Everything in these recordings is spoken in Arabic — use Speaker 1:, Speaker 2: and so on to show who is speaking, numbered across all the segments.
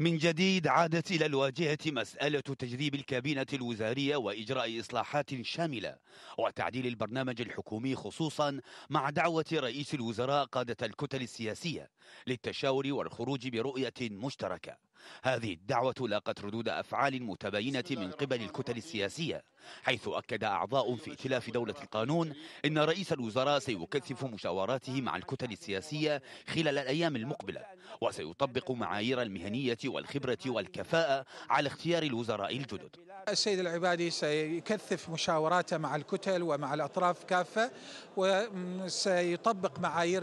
Speaker 1: من جديد عادت إلى الواجهة مسألة تجريب الكابينة الوزارية وإجراء إصلاحات شاملة وتعديل البرنامج الحكومي خصوصا مع دعوة رئيس الوزراء قادة الكتل السياسية للتشاور والخروج برؤية مشتركة هذه الدعوة لاقت ردود أفعال متباينة من قبل الكتل السياسية حيث أكد أعضاء في ائتلاف دولة القانون إن رئيس الوزراء سيكثف مشاوراته مع الكتل السياسية خلال الأيام المقبلة وسيطبق معايير المهنية والخبرة والكفاءة على اختيار الوزراء الجدد
Speaker 2: السيد العبادي سيكثف مشاوراته مع الكتل ومع الأطراف كافة وسيطبق معايير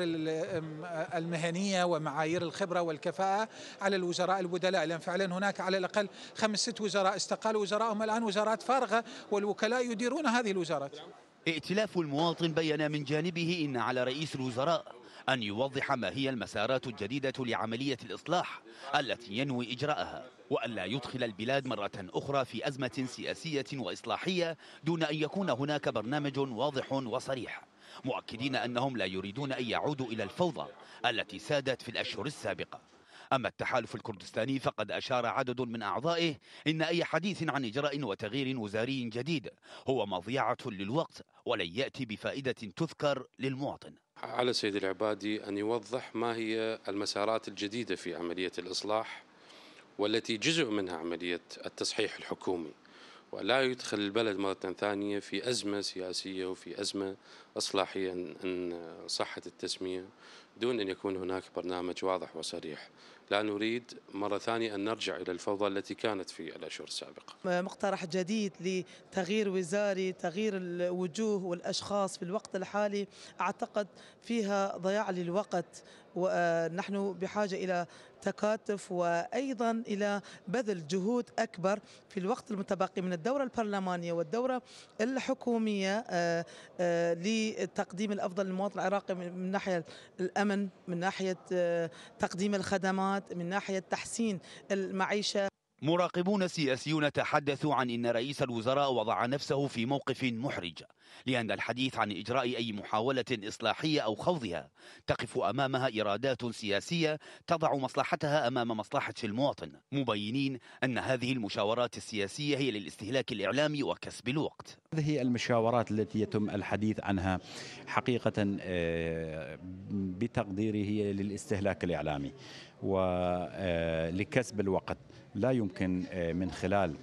Speaker 2: المهنية ومعايير الخبرة والكفاءة على الوزراء البدلاء لأن فعلا هناك على الأقل خمس ست وزراء استقالوا وزراءهم الآن وزارات فارغة والوكلاء يديرون هذه الوزارات
Speaker 1: ائتلاف المواطن بين من جانبه إن على رئيس الوزراء أن يوضح ما هي المسارات الجديدة لعملية الإصلاح التي ينوي إجراءها وأن لا يدخل البلاد مرة أخرى في أزمة سياسية وإصلاحية دون أن يكون هناك برنامج واضح وصريح مؤكدين أنهم لا يريدون أن يعودوا إلى الفوضى التي سادت في الأشهر السابقة أما التحالف الكردستاني فقد أشار عدد من أعضائه إن أي حديث عن إجراء وتغيير وزاري جديد هو مضيعة للوقت ولن يأتي بفائدة تذكر للمواطن
Speaker 3: على السيد العبادي أن يوضح ما هي المسارات الجديدة في عملية الإصلاح والتي جزء منها عملية التصحيح الحكومي ولا يدخل البلد مرة ثانية في أزمة سياسية وفي أزمة إصلاحية إن صحت التسمية دون أن يكون هناك برنامج واضح وصريح لا نريد مرة ثانية أن نرجع إلى الفوضى التي كانت في الأشهر السابقة
Speaker 2: مقترح جديد لتغيير وزاري تغيير الوجوه والأشخاص في الوقت الحالي أعتقد فيها ضياع للوقت ونحن بحاجة إلى تكاتف وأيضا إلى بذل جهود أكبر في الوقت المتبقي من الدورة البرلمانية والدورة الحكومية آه، آه، لتقديم الأفضل للمواطن العراقي من ناحية الأمن من ناحية آه، تقديم الخدمات الخدمات من ناحية تحسين المعيشة
Speaker 1: مراقبون سياسيون تحدثوا عن ان رئيس الوزراء وضع نفسه في موقف محرج لان الحديث عن اجراء اي محاوله اصلاحيه او خوضها تقف امامها ارادات سياسيه تضع مصلحتها امام مصلحه المواطن مبينين ان هذه المشاورات السياسيه هي للاستهلاك الاعلامي وكسب الوقت
Speaker 4: هذه المشاورات التي يتم الحديث عنها حقيقه آه، بتقديري هي للاستهلاك الاعلامي ولكسب آه، الوقت لا يمكن يمكن آه، من خلال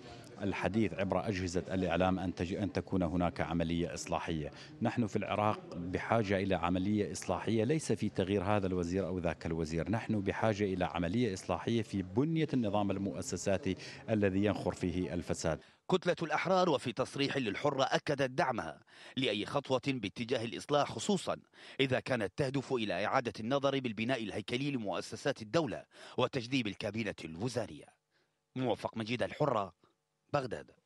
Speaker 4: الحديث عبر أجهزة الإعلام أن, أن تكون هناك عملية إصلاحية نحن في العراق بحاجة إلى عملية إصلاحية ليس في تغيير هذا الوزير أو ذاك الوزير نحن بحاجة إلى عملية إصلاحية في بنية النظام المؤسساتي الذي ينخر فيه الفساد كتلة
Speaker 1: الأحرار وفي تصريح للحرة أكدت دعمها لأي خطوة باتجاه الإصلاح خصوصا إذا كانت تهدف إلى إعادة النظر بالبناء الهيكلي لمؤسسات الدولة وتجديب الكابينة الوزارية موفق مجيد الحرة بغداد